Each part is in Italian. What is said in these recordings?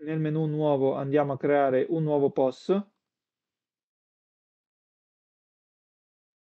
nel menu nuovo andiamo a creare un nuovo POS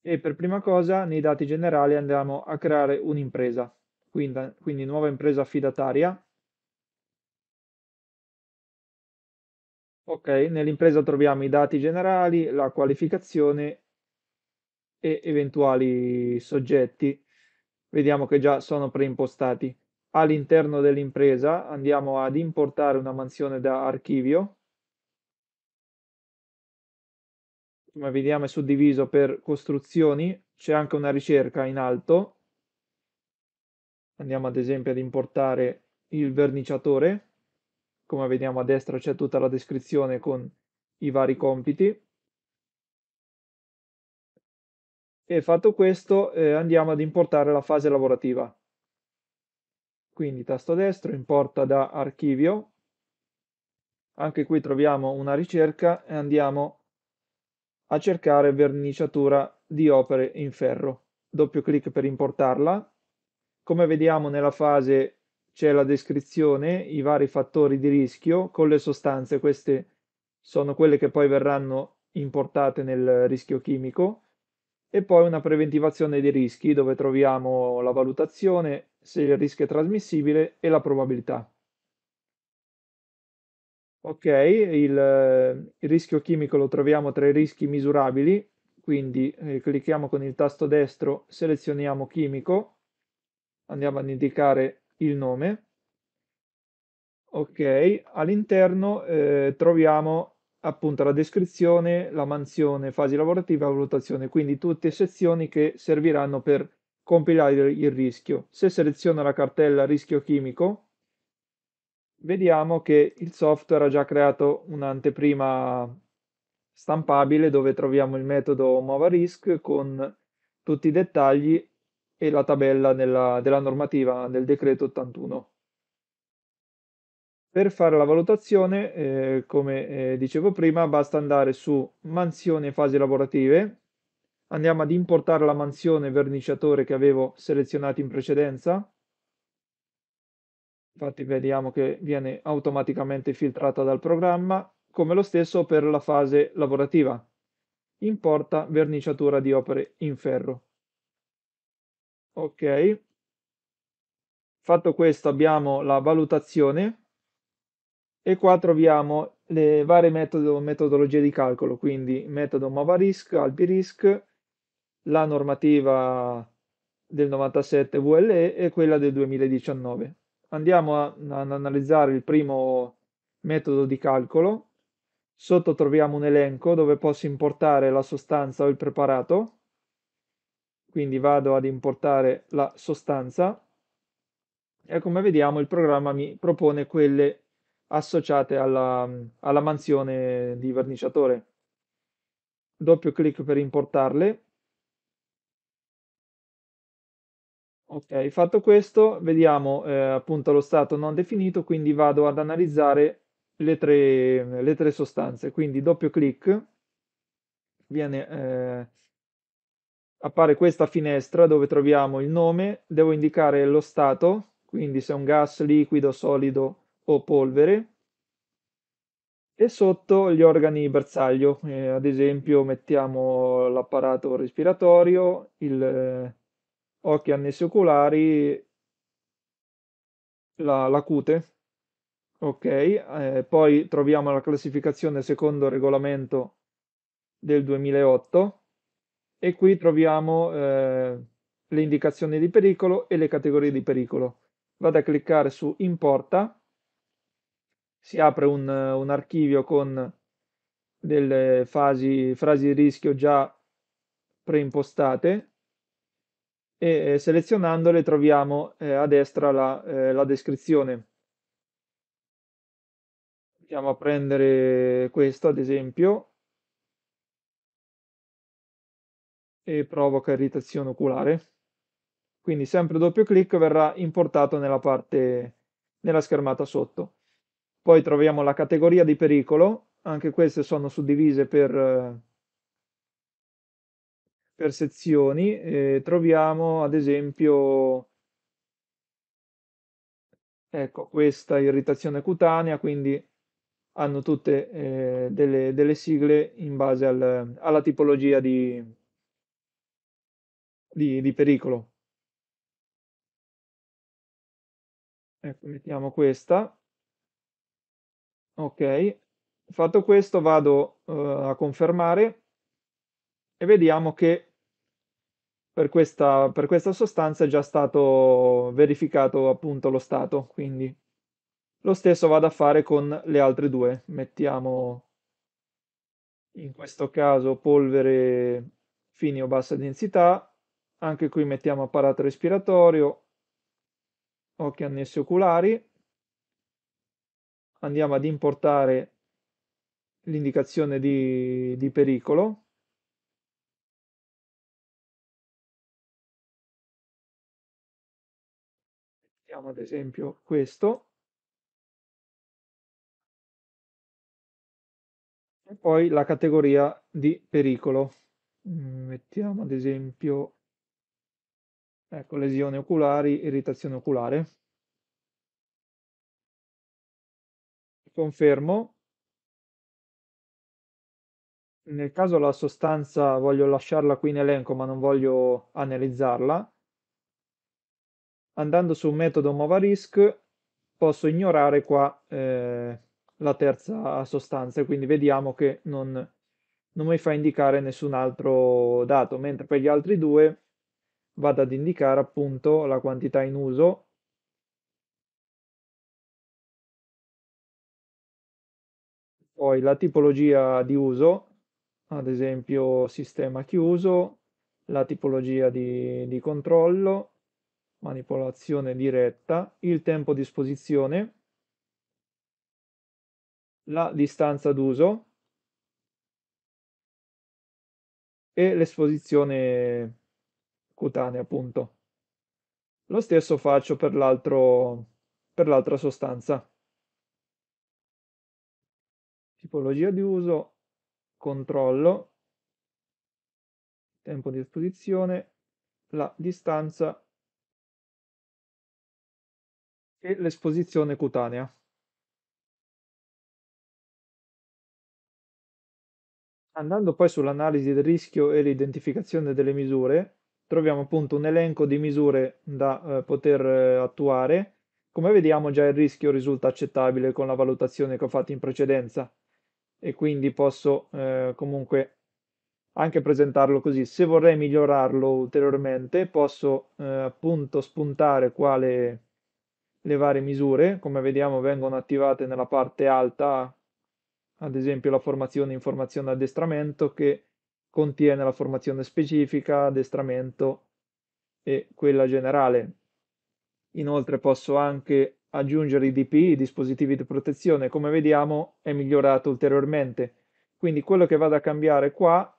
e per prima cosa nei dati generali andiamo a creare un'impresa, quindi, quindi nuova impresa affidataria. Ok, nell'impresa troviamo i dati generali, la qualificazione e eventuali soggetti. Vediamo che già sono preimpostati all'interno dell'impresa andiamo ad importare una mansione da archivio come vediamo è suddiviso per costruzioni c'è anche una ricerca in alto andiamo ad esempio ad importare il verniciatore come vediamo a destra c'è tutta la descrizione con i vari compiti e fatto questo eh, andiamo ad importare la fase lavorativa quindi tasto destro, importa da archivio. Anche qui troviamo una ricerca e andiamo a cercare verniciatura di opere in ferro. Doppio clic per importarla. Come vediamo nella fase c'è la descrizione, i vari fattori di rischio con le sostanze, queste sono quelle che poi verranno importate nel rischio chimico e poi una preventivazione dei rischi dove troviamo la valutazione, se il rischio è trasmissibile e la probabilità. Ok, il, il rischio chimico lo troviamo tra i rischi misurabili, quindi eh, clicchiamo con il tasto destro, selezioniamo chimico, andiamo ad indicare il nome. Ok, all'interno eh, troviamo appunto la descrizione, la mansione, fasi lavorative e valutazione, quindi tutte sezioni che serviranno per compilare il rischio. Se seleziono la cartella rischio chimico, vediamo che il software ha già creato un'anteprima stampabile dove troviamo il metodo MovaRisk con tutti i dettagli e la tabella della, della normativa del decreto 81. Per fare la valutazione, eh, come eh, dicevo prima, basta andare su mansioni e fasi lavorative, andiamo ad importare la mansione verniciatore che avevo selezionato in precedenza, infatti vediamo che viene automaticamente filtrata dal programma, come lo stesso per la fase lavorativa, importa verniciatura di opere in ferro. Ok, fatto questo abbiamo la valutazione e qua troviamo le varie metodo, metodologie di calcolo, quindi metodo Mavarisk, Alpirisk, la normativa del 97 VLE e quella del 2019. Andiamo a, ad analizzare il primo metodo di calcolo. Sotto troviamo un elenco dove posso importare la sostanza o il preparato. Quindi vado ad importare la sostanza e come vediamo il programma mi propone quelle associate alla, alla mansione di verniciatore. Doppio clic per importarle. Ok, fatto questo, vediamo eh, appunto lo stato non definito, quindi vado ad analizzare le tre, le tre sostanze. Quindi doppio clic, viene, eh, appare questa finestra dove troviamo il nome, devo indicare lo stato, quindi se è un gas, liquido, solido o polvere e sotto gli organi bersaglio, eh, ad esempio mettiamo l'apparato respiratorio, il, eh, occhi annessi oculari, la, la cute, ok? Eh, poi troviamo la classificazione secondo regolamento del 2008 e qui troviamo eh, le indicazioni di pericolo e le categorie di pericolo. Vado a cliccare su importa si apre un, un archivio con delle fasi, frasi di rischio già preimpostate e eh, selezionandole troviamo eh, a destra la, eh, la descrizione. Andiamo a prendere questo ad esempio e provoca irritazione oculare. Quindi sempre doppio clic verrà importato nella parte, nella schermata sotto. Poi troviamo la categoria di pericolo, anche queste sono suddivise per, eh, per sezioni. E troviamo ad esempio, ecco, questa irritazione cutanea, quindi hanno tutte eh, delle, delle, sigle in base al, alla tipologia di, di, di pericolo. Ecco, mettiamo questa. Ok, fatto questo vado uh, a confermare e vediamo che per questa, per questa sostanza è già stato verificato appunto lo stato, quindi lo stesso vado a fare con le altre due. Mettiamo in questo caso polvere fine o bassa densità, anche qui mettiamo apparato respiratorio, occhi annessi oculari andiamo ad importare l'indicazione di, di pericolo mettiamo ad esempio questo e poi la categoria di pericolo mm, mettiamo ad esempio ecco lesioni oculari irritazione oculare Confermo. Nel caso la sostanza voglio lasciarla qui in elenco, ma non voglio analizzarla. Andando su metodo MovaRisk posso ignorare qua eh, la terza sostanza, quindi vediamo che non, non mi fa indicare nessun altro dato, mentre per gli altri due vado ad indicare appunto la quantità in uso Poi la tipologia di uso, ad esempio sistema chiuso, la tipologia di, di controllo, manipolazione diretta, il tempo di esposizione, la distanza d'uso e l'esposizione cutanea, appunto. Lo stesso faccio per l'altra sostanza tipologia di uso, controllo, tempo di esposizione, la distanza e l'esposizione cutanea. Andando poi sull'analisi del rischio e l'identificazione delle misure, troviamo appunto un elenco di misure da eh, poter eh, attuare. Come vediamo già il rischio risulta accettabile con la valutazione che ho fatto in precedenza e quindi posso eh, comunque anche presentarlo così. Se vorrei migliorarlo ulteriormente posso eh, appunto spuntare quale le varie misure, come vediamo vengono attivate nella parte alta, ad esempio la formazione informazione addestramento che contiene la formazione specifica, addestramento e quella generale. Inoltre posso anche aggiungere i DPI, i dispositivi di protezione, come vediamo è migliorato ulteriormente. Quindi quello che vado a cambiare qua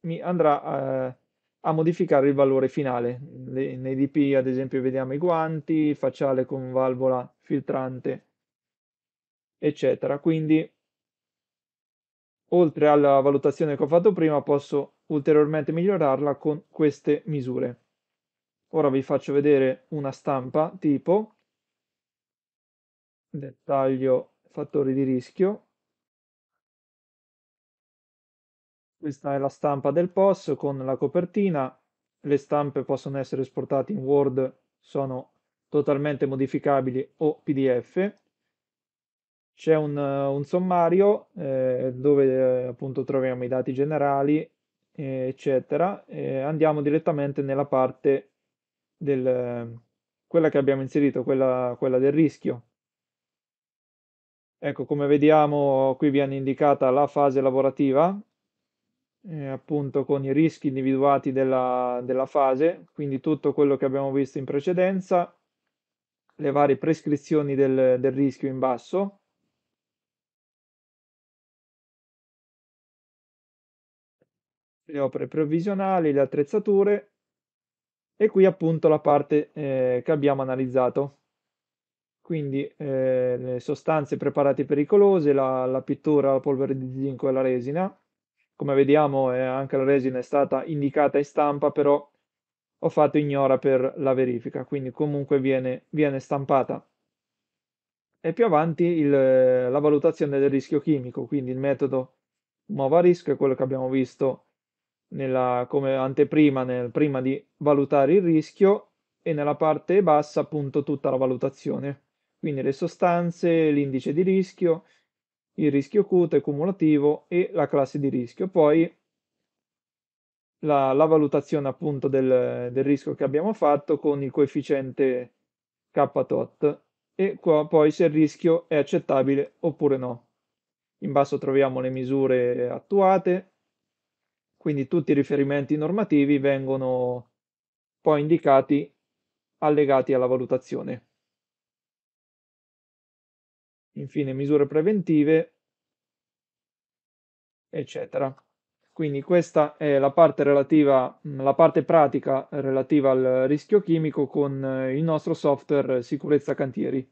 mi andrà a, eh, a modificare il valore finale. Le, nei DPI ad esempio vediamo i guanti, facciale con valvola filtrante, eccetera. Quindi oltre alla valutazione che ho fatto prima posso ulteriormente migliorarla con queste misure. Ora vi faccio vedere una stampa tipo dettaglio fattori di rischio. Questa è la stampa del POS con la copertina. Le stampe possono essere esportate in Word, sono totalmente modificabili o PDF. C'è un, un sommario eh, dove eh, appunto troviamo i dati generali, eh, eccetera. andiamo direttamente nella parte del quella che abbiamo inserito, quella, quella del rischio Ecco, come vediamo qui viene indicata la fase lavorativa, eh, appunto con i rischi individuati della, della fase, quindi tutto quello che abbiamo visto in precedenza, le varie prescrizioni del, del rischio in basso, le opere previsionali, le attrezzature e qui appunto la parte eh, che abbiamo analizzato. Quindi eh, sostanze preparate pericolose, la, la, pittura, la polvere di zinco e la resina. Come vediamo eh, anche la resina è stata indicata in stampa, però ho fatto ignora per la verifica, quindi comunque viene, viene stampata. E più avanti il, la valutazione del rischio chimico, quindi il metodo nuova rischio è quello che abbiamo visto nella, come anteprima nel, prima di valutare il rischio e nella parte bassa appunto tutta la valutazione quindi le sostanze, l'indice di rischio, il rischio acuto e cumulativo e la classe di rischio. Poi la, la valutazione appunto del, del, rischio che abbiamo fatto con il coefficiente K-tot e qua poi se il rischio è accettabile oppure no. In basso troviamo le misure attuate, quindi tutti i riferimenti normativi vengono poi indicati allegati alla valutazione infine misure preventive, eccetera. Quindi questa è la parte, relativa, mm, la parte pratica relativa al eh, rischio chimico con eh, il nostro software eh, sicurezza cantieri.